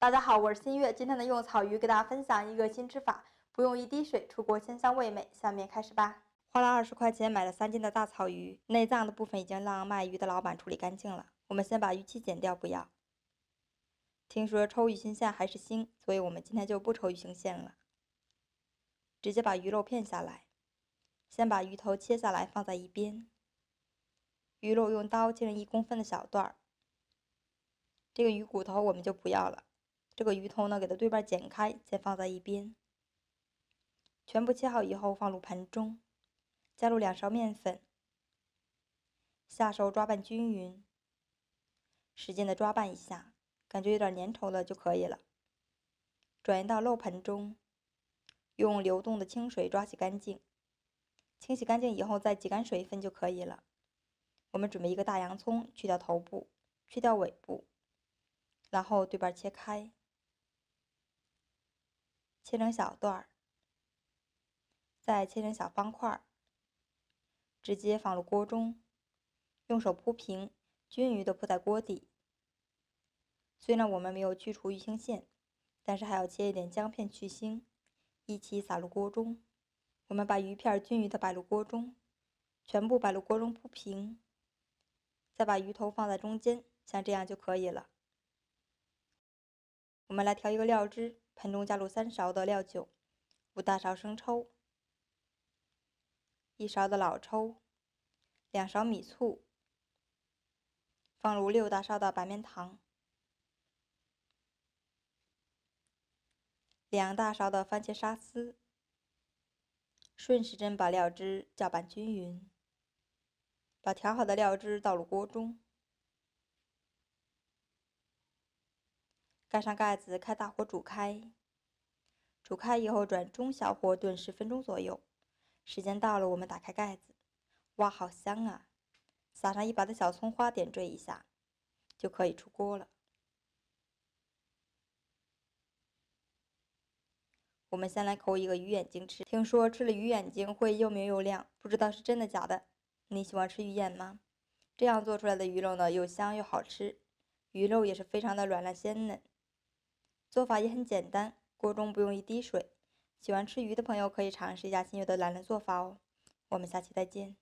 大家好，我是新月，今天呢用草鱼给大家分享一个新吃法，不用一滴水，出锅鲜香味美。下面开始吧。花了二十块钱买了三斤的大草鱼，内脏的部分已经让卖鱼的老板处理干净了。我们先把鱼鳍剪掉，不要。听说抽鱼腥线还是腥，所以我们今天就不抽鱼腥线了，直接把鱼肉片下来。先把鱼头切下来，放在一边。鱼肉用刀切成一公分的小段儿。这个鱼骨头我们就不要了。这个鱼头呢，给它对半剪开，再放在一边。全部切好以后，放入盆中，加入两勺面粉，下手抓拌均匀，使劲的抓拌一下，感觉有点粘稠了就可以了。转移到漏盆中，用流动的清水抓洗干净，清洗干净以后再挤干水分就可以了。我们准备一个大洋葱，去掉头部，去掉尾部，然后对半切开。切成小段儿，再切成小方块儿，直接放入锅中，用手铺平，均匀的铺在锅底。虽然我们没有去除鱼腥线，但是还要切一点姜片去腥，一起撒入锅中。我们把鱼片均匀的摆入锅中，全部摆入锅中铺平，再把鱼头放在中间，像这样就可以了。我们来调一个料汁。盆中加入三勺的料酒，五大勺生抽，一勺的老抽，两勺米醋，放入六大勺的白面糖，两大勺的番茄沙司，顺时针把料汁搅拌均匀，把调好的料汁倒入锅中。盖上盖子，开大火煮开。煮开以后转中小火炖十分钟左右。时间到了，我们打开盖子，哇，好香啊！撒上一把的小葱花点缀一下，就可以出锅了。我们先来抠一个鱼眼睛吃，听说吃了鱼眼睛会又明又亮，不知道是真的假的？你喜欢吃鱼眼吗？这样做出来的鱼肉呢，又香又好吃，鱼肉也是非常的软烂鲜嫩。做法也很简单，锅中不用一滴水。喜欢吃鱼的朋友可以尝试一下新月的懒人做法哦。我们下期再见。